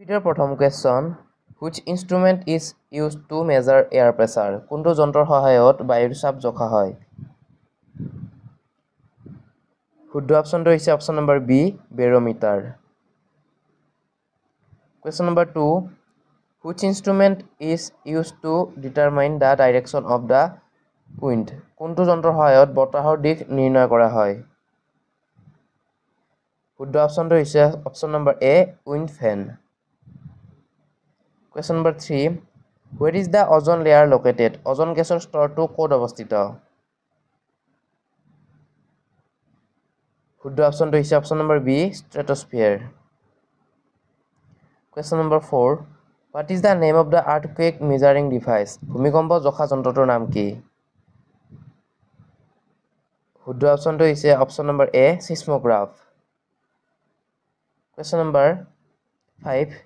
Peter প্ৰথম question which instrument is use to measure air pressure কোনটো যন্ত্ৰৰ সহায়ত বায়ুৰ চাপ জখা হয় শুদ্ধ অপশ্যনটো হৈছে option number B barometer question number two which instrument is use to determine the direction of the wind কোনটো যন্ত্ৰৰ সহায়ত বতাহৰ দিশ নিৰ্ণয় কৰা হয় শুদ্ধ অপশ্যনটো হৈছে option number A wind vane question number three where is the ozone layer located ozone গেছৰ স্তৰটো ক'ত অৱস্থিত শুদ্ধ অপশ্যনটো হৈছে option number B stratosphere question number four what is the name of the earthquake measuring device ভূমিকম্প জখা যন্ত্ৰটোৰ নাম কি শুদ্ধ অপশ্যনটো হৈছে option number A seismograph question number five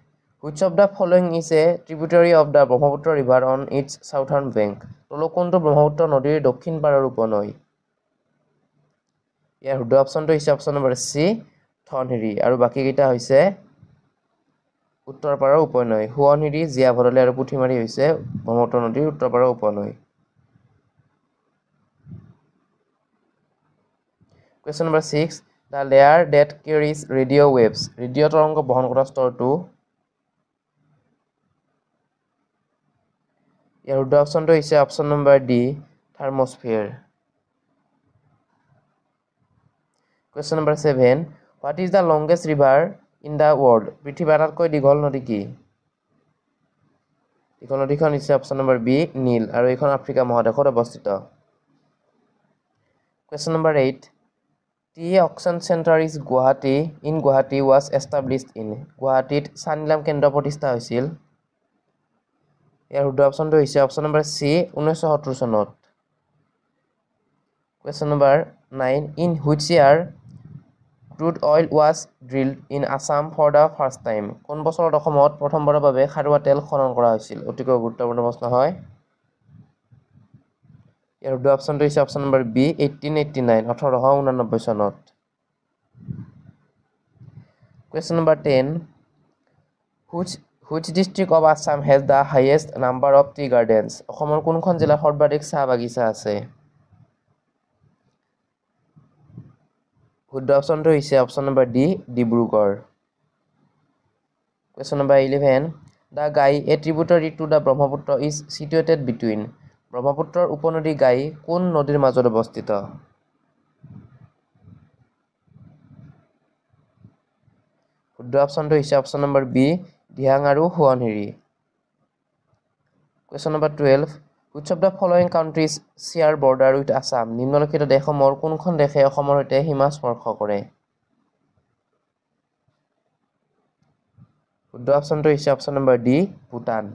which of the following is a tributary of the Brahmaputra river on it's southern bank তলৰ কোনটো ব্ৰহ্মপুত্ৰ নদীৰ দক্ষিণ পাৰৰ উপনৈ ইয়াৰ শুদ্ধ অপশ্যনটো হৈছে অপশ্যন নম্বৰ চি থনহিৰি আৰু বাকীকেইটা হৈছে উত্তৰ পাৰৰ উপনৈ সোৱণহিৰি জীয়া ভদলে আৰু পুঠিমাৰি হৈছে ব্ৰহ্মপুত্ৰ নদীৰ উত্তৰ পাৰৰ উপনৈ question number six the layer that carries radio' waves radio' তৰংগ বহন কৰা স্তৰটো ইয়াৰ শুদ্ধ অপশ্যনটো হৈছে option number D thermosphere question number seven what is the longest river in the world পৃথিৱীৰ আটাইতকৈ দীঘল নদী কি দীঘল নদীখন হৈছে অপশ্যন নম্বৰ বি নীল আৰু এইখন আফ্ৰিকা মহাদেশত অৱস্থিত question number eight tea auction centre is Guwahati in Guwahati was established in গুৱাহাটীত চানিলাম কেন্দ্ৰ প্ৰতিষ্ঠা হৈছিল ইয়াৰ শুদ্ধ অপশ্যনটো হৈছে অপশ্যন নম্বৰ চি ঊনৈছশ সত্তৰ চনত question number nine in which year crude oil was drill in Assam for the first time কোন বছৰত অসমত প্ৰথমবাৰৰ বাবে খাৰুৱা তেল খনন কৰা হৈছিল অতিকৈ গুৰুত্বপূৰ্ণ প্ৰশ্ন হয় ইয়াৰ শুদ্ধ অপশ্যনটো হৈছে option number B eighteen eighty nine ওঠৰশ ঊনানব্বৈ চনত question number ten which which district of Assam has the highest number of tea gardens অসমৰ কোনখন জিলাত সৰ্বাধিক চাহ বাগিচা আছে শুদ্ধ অপশ্যনটো হৈছে option number D Dibrugarh question number eleven the Gai a tributary to the Brahmaputra is situated between ব্ৰহ্মপুত্ৰৰ উপনদী গাই কোন নদীৰ মাজত অৱস্থিত শুদ্ধ অপশ্যনটো হৈছে অপশ্যন নম্বৰ বি ধ্যাং আৰু Subansiri question number twelve which of the following countries share border with Assam নিম্নলিখিত দেশসমূহৰ কোনখন দেশে অসমৰ সৈতে সীমা স্পৰ্শ কৰে শুদ্ধ অপশ্যনটো হৈছে option number D Bhutan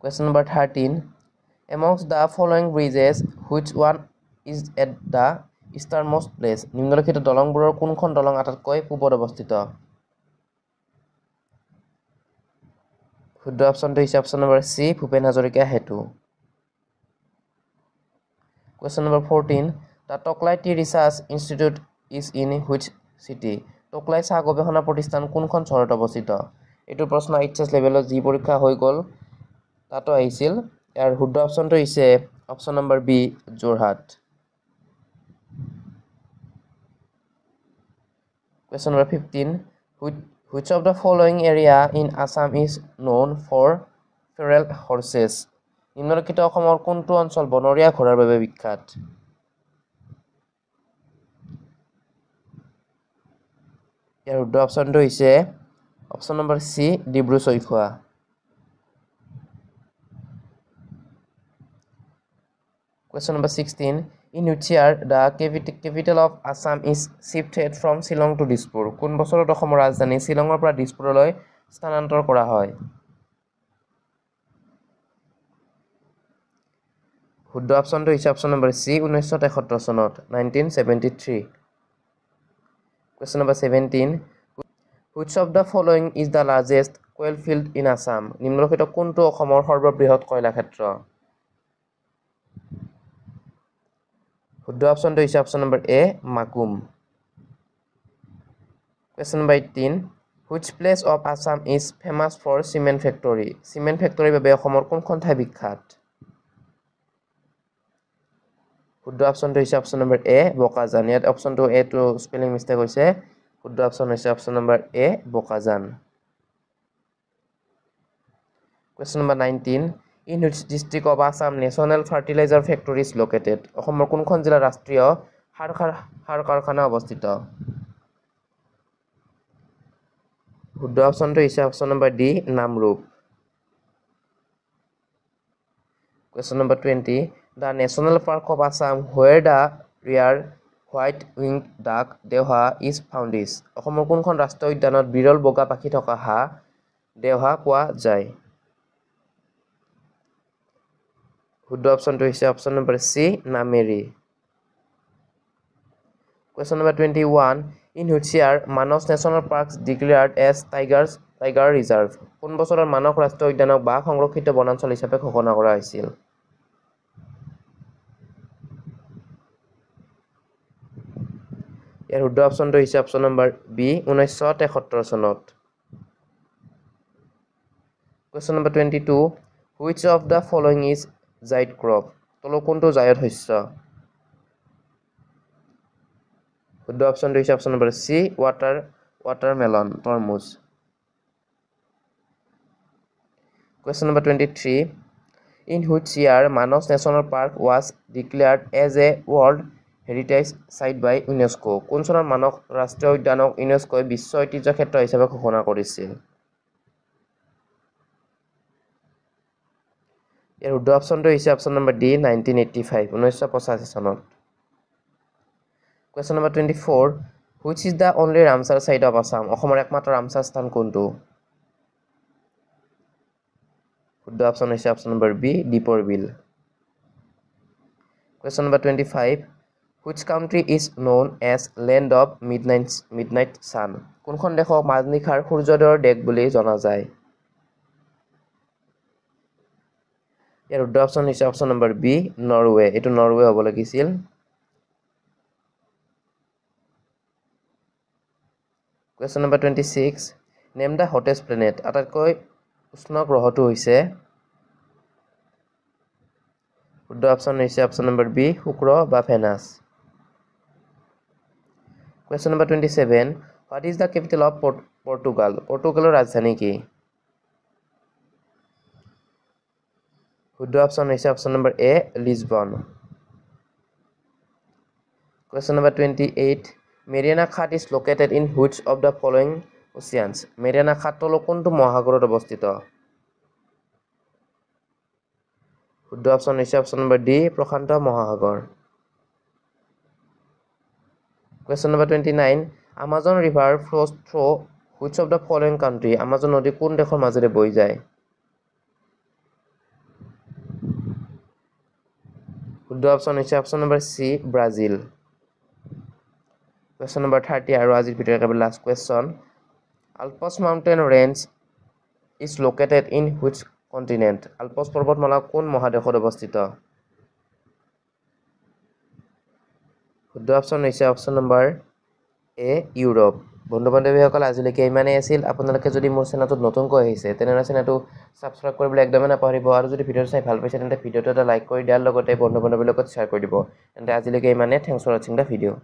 question number thirteen amongst the following bridges which one is at the easternmost place নিম্নলিখিত দলংবোৰৰ কোনখন দলং আটাইতকৈ পূবত অৱস্থিত শুদ্ধ অপশ্যনটো হৈছে option number C Bhupen Hazarika হেতু question number fourteen the Tocklai tea research institute is in which city Tocklai চাহ গৱেষণা প্ৰতিষ্ঠান কোনখন চহৰত অৱস্থিত এইটো প্ৰশ্ন এইচ এছ লেভেলত যি পৰীক্ষা হৈ গ'ল তাতো আহিছিল ইয়াৰ শুদ্ধ অপশ্যনটো হৈছে option number B Jorhat question number fifteen which which of the following area in assam is known for feral horses নিম্নলিখিত অসমৰ কোনটো অঞ্চল বনৰীয়া ঘোঁৰাৰ বাবে বিখ্যাত ইয়াৰ শুদ্ধ অপশ্যনটো হৈছে option number C Dibru Saikhowa question number sixteen In which year the capital of Assam is shifted from Shillong to Dispur? Kun Bosoro Dokomoraz than Shillong or Dispur Loy, Stanantor Korahoi. Huddo option to each option number C, Unisota Hotosonot, nineteen seventy three. Question number seventeen Which of the following is the largest coal field in Assam? Nimrokito Kunto Homor Horbor Brihot Koilakatra. শুদ্ধ অপশ্যনটো হৈছে option number A Makum question number eighteen which place of Assam is famous for cement factory cement ফেক্টৰীৰ বাবে অসমৰ কোনখন ঠাই বিখ্যাত শুদ্ধ অপশ্যনটো হৈছে অপশ্যন নম্বৰ এ বকাজান ইয়াত অপশ্যনটো এ এটো স্পেলিং মিষ্টেক হৈছে শুদ্ধ অপশ্যন হৈছে option number A Bokajan question number nineteen in district of Assam national fertilizer factories is located অসমৰ কোনখন জিলাৰ ৰাষ্ট্ৰীয় সাৰ সাৰ কাৰখানা অৱস্থিত শুদ্ধ অপশ্যনটো হৈছে option number D Namrup question number twenty the national park of Assam where the rare white wing duck দেহা ইজ ফাউণ্ডিছ অসমৰ কোনখন ৰাষ্ট্ৰীয় উদ্যানত বিৰল বগা পাখি থকা হা দেহা পোৱা যায় শুদ্ধ অপশ্যনটো হৈছে option number C Nameri question number twenty one in which year Manas national park declared as tigers tiger reserve কোন বছৰত মানস ৰাষ্ট্ৰীয় উদ্যানক বা সংৰক্ষিত বনাঞ্চল হিচাপে ঘোষণা কৰা হৈছিল ইয়াৰ শুদ্ধ অপশ্যনটো হৈছে অপশ্যন নম্বৰ বি ঊনৈছশ তেসত্তৰ চনত question number twenty two which of the following is zaid crop তলৰ কোনটো জায়দ শস্য শুদ্ধ অপশ্যনটো হৈছে option number C water watermelon তৰমুজ question number twenty three in which year Manas national park was declared as a world heritage site by UNESCO' কোন চনত মানস ৰাষ্ট্ৰীয় উদ্যানক ইউনেস্কই বিশ্ব ঐতিহ্য ক্ষেত্ৰ হিচাপে ঘোষণা কৰিছিল ইয়াৰ শুদ্ধ অপশ্যনটো হৈছে option number D nineteen eighty five ঊনৈছশ পঁচাশী চনত question number twenty four which is the only Ramsar site of Assam অসমৰ একমাত্ৰ ৰামচাৰ স্থান কোনটো শুদ্ধ অপশ্যন হৈছে option number B Deepor Beel question number twenty five which country is known as land of midnight midnight sun কোনখন দেশক মাজনিশাৰ সূৰ্যোদয়ৰ দেশ বুলি জনা যায় ইয়াৰ শুদ্ধ অপশ্যন হৈছে অপশ্যন নম্বৰ বি নৰৱে এইটো নৰৱে হ'ব লাগিছিল question number twenty six name the hottest planet আটাইতকৈ উষ্ণ গ্ৰহটো হৈছে শুদ্ধ অপশ্যন হৈছে অপশ্যন নম্বৰ বি শুক্ৰ বা Venus question number twenty seven what is the capital of Port Portugal পৰ্টুগালৰ ৰাজধানী কি শুদ্ধ অপশ্যন হৈছে option number A Lisbon question number twenty eight Mariana খাট is located in which of the following oceans Mariana খাটতলৰ কোনটো মহাসাগৰত অৱস্থিত শুদ্ধ অপশ্যন হৈছে অপশ্যন নম্বৰ ডি প্ৰশান্ত মহাসাগৰ question number twenty nine Amazon river flow' through' which of the following country Amazon নদী কোন দেশৰ মাজেৰে বৈ যায় শুদ্ধ অপশ্যন হৈছে option number C Brazil question number thirty আৰু আজিৰ ভিতৰত একেবাৰে last question Alps mountain range is located in which continent Alps পৰ্বতমালা কোন মহাদেশত অৱস্থিত শুদ্ধ অপশ্যন হৈছে অপশ্যন নম্বৰ এ ইউৰোপ বন্ধু বান্ধৱীসকল আজিলৈকে ইমানেই আছিল আপোনালোকে যদি মোৰ চেনেলটোত নতুনকৈ আহিছে তেনেহ'লে চেনেলটো ছাবস্ক্ৰাইব কৰিবলৈ একদমেই নাপাহৰিব আৰু যদি ভিডিঅ'টো চাই ভাল পাইছে তেন্তে ভিডিঅ'টো এটা লাইক কৰি দিয়াৰ লগতে বন্ধু বান্ধৱীৰ লগত শ্বেয়াৰ কৰি দিব তেন্তে আজিলৈকে ইমানেই থেংকছ ফৰ ৱাচিং দ্য ভিডিঅ'